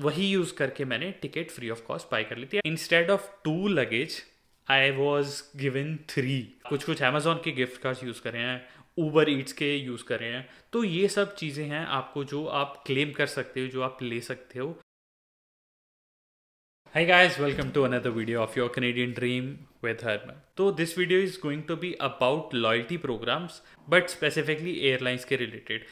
वही यूज़ करके मैंने ticket free of cost buy कर ली थी instead of two luggage I was given three कुछ कुछ अमेजोन के गिफ्ट कार्ड्स यूज़ करे हैं ऊबर ईट्स के यूज़ कर रहे हैं तो ये सब चीज़ें हैं आपको जो आप क्लेम कर सकते हो जो आप ले सकते हो Hi guys, welcome to another video of your Canadian dream with Herman. तो this video is going to be about loyalty programs, but specifically airlines के related.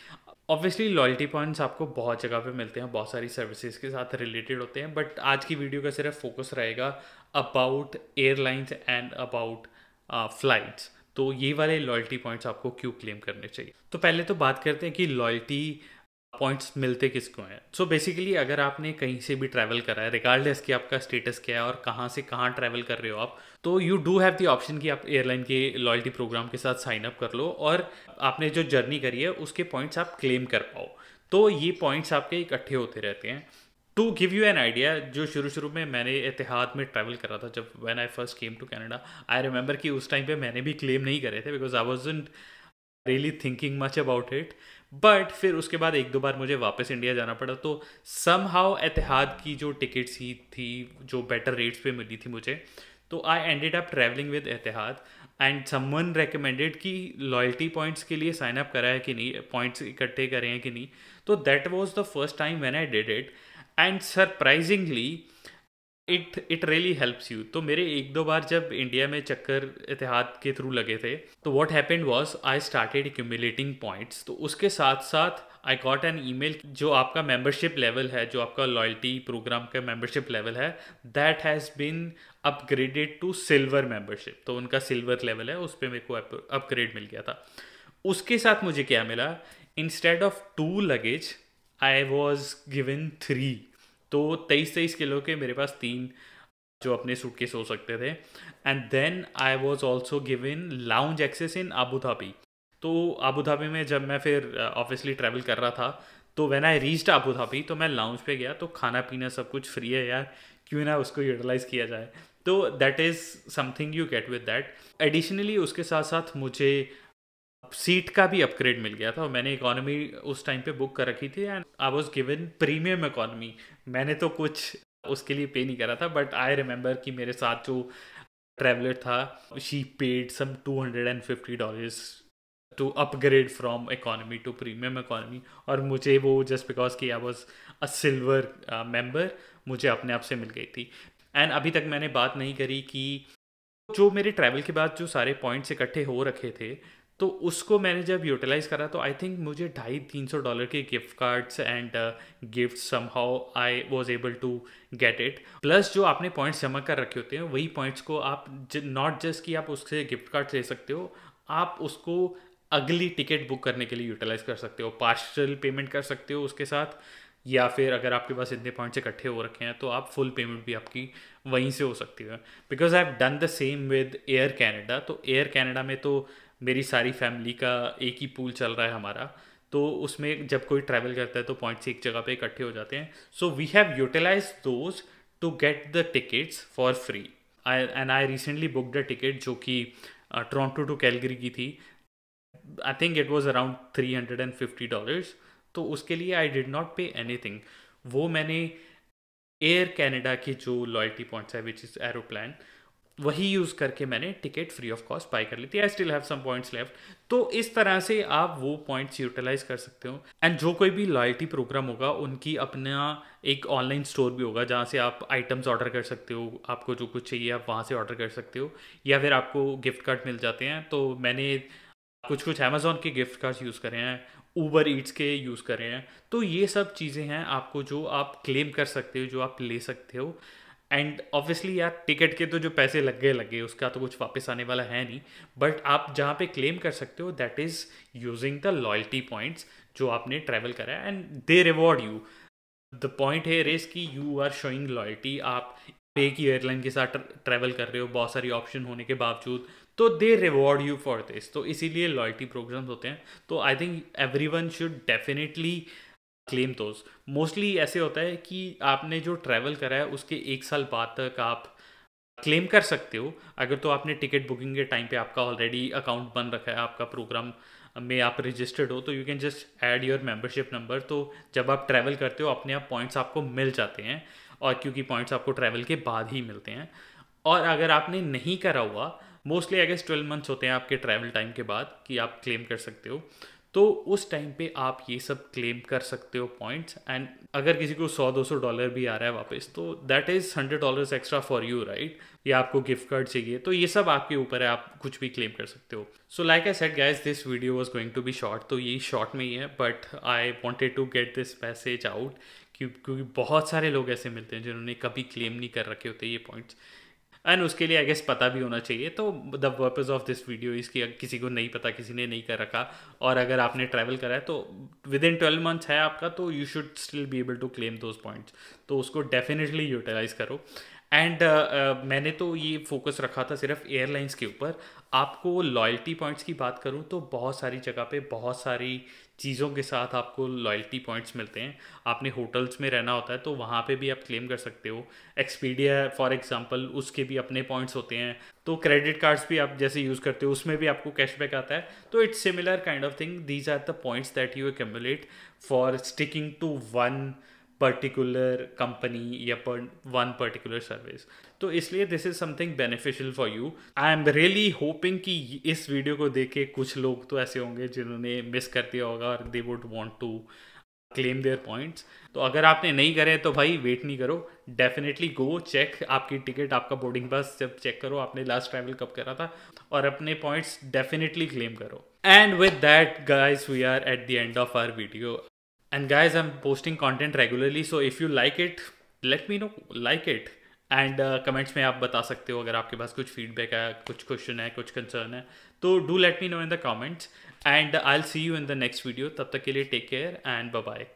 ऑब्वियसली लॉयल्टी पॉइंट्स आपको बहुत जगह पे मिलते हैं बहुत सारी सर्विसेज के साथ रिलेटेड होते हैं बट आज की वीडियो का सिर्फ फोकस रहेगा about airlines and about flights तो ये वाले लॉयल्टी पॉइंट्स आपको क्यों क्लेम करने चाहिए तो पहले तो बात करते हैं कि लॉयल्टी loyalty... पॉइंट्स मिलते किसको हैं सो बेसिकली अगर आपने कहीं से भी ट्रैवल करा है रिगार्डलेस कि आपका स्टेटस क्या है और कहाँ से कहाँ ट्रैवल कर रहे हो आप तो you do have the option कि आप एयरलाइन के लॉयल्टी प्रोग्राम के साथ साइन अप कर लो और आपने जो जर्नी करी है उसके पॉइंट्स आप क्लेम कर पाओ तो ये पॉइंट्स आपके इकट्ठे होते रहते हैं to give you an idea जो शुरू शुरू में मैंने एतिहाद में ट्रैवल करा था जब when I first came to Canada I remember कि उस टाइम पे मैंने भी क्लेम नहीं करे थे because I was really thinking much about it but फिर उसके बाद एक दो बार मुझे वापस इंडिया जाना पड़ा तो सम हाउ एतिहाद की जो टिकट्स ही थी जो बेटर रेट्स पे मिली थी मुझे तो I ended up travelling with Etihad and someone recommended कि लॉयल्टी पॉइंट्स के लिए साइन अप करा है कि नहीं पॉइंट्स इकट्ठे करें हैं कि नहीं तो that was the first time when I did it and surprisingly it it really helps you तो मेरे एक दो बार जब इंडिया में चक्कर इतिहाद के थ्रू लगे थे तो what happened was I started accumulating points तो उसके साथ साथ I got an email जो आपका मेंबरशिप लेवल है जो आपका लॉयल्टी प्रोग्राम का मेम्बरशिप लेवल है that has been upgraded to silver membership तो उनका सिल्वर लेवल है उस पर मेरे को अपग्रेड मिल गया था उसके साथ मुझे क्या मिला instead of two luggage I was given three तो तेईस तेईस किलो के मेरे पास तीन जो अपने सूटकेस हो सकते थे and then I was also given lounge access in Abu Dhabi तो आबूधाबी में जब मैं फिर ऑब्वियसली uh, ट्रैवल कर रहा था तो वैन आई रीच्ड आबूधाबी तो मैं लाउंज पे गया तो खाना पीना सब कुछ फ्री है यार क्यों ना उसको यूटिलाइज़ किया जाए तो that is something you get with that additionally उसके साथ साथ मुझे सीट का भी अपग्रेड मिल गया था और मैंने इकोनॉमी उस टाइम पे बुक कर रखी थी and I was given premium economy मैंने तो कुछ उसके लिए पे नहीं करा था बट आई रिमेंबर कि मेरे साथ जो ट्रैवलर था she paid some two hundred and fifty dollars to upgrade from economy to premium economy और मुझे वो जस्ट बिकॉज की I was a silver member मुझे अपने आप से मिल गई थी एंड अभी तक मैंने बात नहीं करी कि जो मेरे ट्रैवल के बाद जो सारे पॉइंट्स इकट्ठे हो रखे थे तो उसको मैंने जब यूटिलाइज़ करा तो आई थिंक मुझे ढाई तीन सौ डॉलर के gift cards and gift somehow I was able to get it plus जो आपने पॉइंट्स जमा कर रखे होते हैं वही पॉइंट्स को आप नॉट जस्ट कि आप उससे गिफ्ट कार्ड्स ले सकते हो आप उसको अगली टिकट बुक करने के लिए यूटिलाइज़ कर सकते हो पार्शल पेमेंट कर सकते हो उसके साथ या फिर अगर आपके पास इतने पॉइंट्स इकट्ठे हो रखे हैं तो आप फुल पेमेंट भी आपकी वहीं से हो सकती है because I have done the same with Air Canada तो एयर कैनेडा में तो मेरी सारी फैमिली का एक ही पूल चल रहा है हमारा तो उसमें जब कोई ट्रैवल करता है तो पॉइंट्स एक जगह पे इकट्ठे हो जाते हैं so we have utilise those to get the tickets for free I and I recently book the ticket जो कि टोरंटो टू कैलगरी की थी I think it was around three hundred and fifty dollars तो उसके लिए I did not pay any वो मैंने Air Canada की जो लॉयल्टी पॉइंट्स है विच इज़ एरोप्लान वही यूज़ करके मैंने ticket free of cost buy कर ली थी I still have some points left तो इस तरह से आप वो पॉइंट्स यूटिलाइज कर सकते हो एंड जो कोई भी लॉयल्टी प्रोग्राम होगा उनकी अपना एक ऑनलाइन स्टोर भी होगा जहाँ से आप आइटम्स ऑर्डर कर सकते हो आपको जो कुछ चाहिए आप वहाँ से ऑर्डर कर सकते हो या फिर आपको गिफ्ट कार्ड मिल जाते हैं तो मैंने कुछ कुछ अमेजोन के गिफ्ट कार्ड यूज़ करे हैं ऊबर ईट्स के यूज़ कर रहे हैं तो ये सब चीज़ें हैं आपको जो आप क्लेम कर सकते हो जो आप ले सकते हो एंड ऑब्वियसली यार टिकट के तो जो पैसे लग गए लग गए उसका तो कुछ वापस आने वाला है नहीं बट आप जहाँ पे क्लेम कर सकते हो that is using the loyalty points जो आपने ट्रैवल करा है and they reward you the point है रेस की यू आर शोइंग लॉयल्टी आप एक ही एयरलाइन के साथ ट्रैवल कर रहे हो बहुत सारी ऑप्शन होने के बावजूद तो they reward you for this तो इसीलिए लॉयल्टी प्रोग्राम्स होते हैं तो I think everyone should definitely claim those mostly ऐसे होता है कि आपने जो ट्रैवल करा है उसके एक साल बाद तक आप क्लेम कर सकते हो अगर तो आपने टिकट बुकिंग के टाइम पे आपका ऑलरेडी अकाउंट बन रखा है आपका प्रोग्राम में आप रजिस्टर्ड हो तो you can just add your membership number तो जब आप ट्रैवल करते हो अपने आप पॉइंट्स आपको मिल जाते हैं और क्योंकि पॉइंट्स आपको ट्रैवल के बाद ही मिलते हैं और अगर आपने नहीं करा हुआ mostly I guess twelve months होते हैं आपके ट्रैवल टाइम के बाद कि आप क्लेम कर सकते हो तो उस टाइम पे आप ये सब क्लेम कर सकते हो पॉइंट्स एंड अगर किसी को सौ दो सौ डॉलर भी आ रहा है वापस तो that is hundred dollars extra for you right या आपको गिफ्ट कार्ड चाहिए तो ये सब आपके ऊपर है आप कुछ भी क्लेम कर सकते हो so like I said guys this video was going to be short तो ये शॉर्ट में ही है but I wanted to get this message out क्योंकि बहुत सारे लोग ऐसे मिलते हैं जिन्होंने कभी क्लेम नहीं कर रखे होते ये पॉइंट्स एंड उसके लिए आई गेस पता भी होना चाहिए तो the purpose of this video इसकी किसी को नहीं पता किसी ने नहीं कर रखा और अगर आपने ट्रैवल करा है तो विद इन ट्वेल्व मंथ्स है आपका तो you should still be able to claim those points तो उसको डेफिनेटली यूटिलाइज करो एंड uh, uh, मैंने तो ये फोकस रखा था सिर्फ एयरलाइंस के ऊपर आपको लॉयल्टी पॉइंट्स की बात करूँ तो बहुत सारी जगह पे बहुत सारी चीज़ों के साथ आपको लॉयल्टी पॉइंट्स मिलते हैं आपने होटल्स में रहना होता है तो वहाँ पे भी आप क्लेम कर सकते हो एक्सपीडिया फॉर एग्जांपल उसके भी अपने पॉइंट्स होते हैं तो क्रेडिट कार्ड्स भी आप जैसे यूज़ करते हो उसमें भी आपको कैशबैक आता है तो it's similar kind of thing these are the points that you accumulate for sticking to one particular company या पर वन पर्टिकुलर सर्विस तो इसलिए this is something beneficial for you I am really hoping कि इस video को देख के कुछ लोग तो ऐसे होंगे जिन्होंने मिस कर दिया होगा और they would want to claim their points तो अगर आपने नहीं करे तो भाई वेट नहीं करो डेफिनेटली गो चेक आपकी टिकट आपका बोर्डिंग पास जब चेक करो आपने लास्ट ट्रैवल कब करा था और अपने पॉइंट्स डेफिनेटली क्लेम करो and with that guys we are at the end of our video And guys, I'm posting content regularly, so if you like it, let me know like it. And comments uh, में आप बता सकते हो अगर आपके पास कुछ feedback है कुछ क्वेश्चन है कुछ कंसर्न है तो do let me know in the comments and I'll see you in the next video तब तक के लिए टेक केयर एंड बाय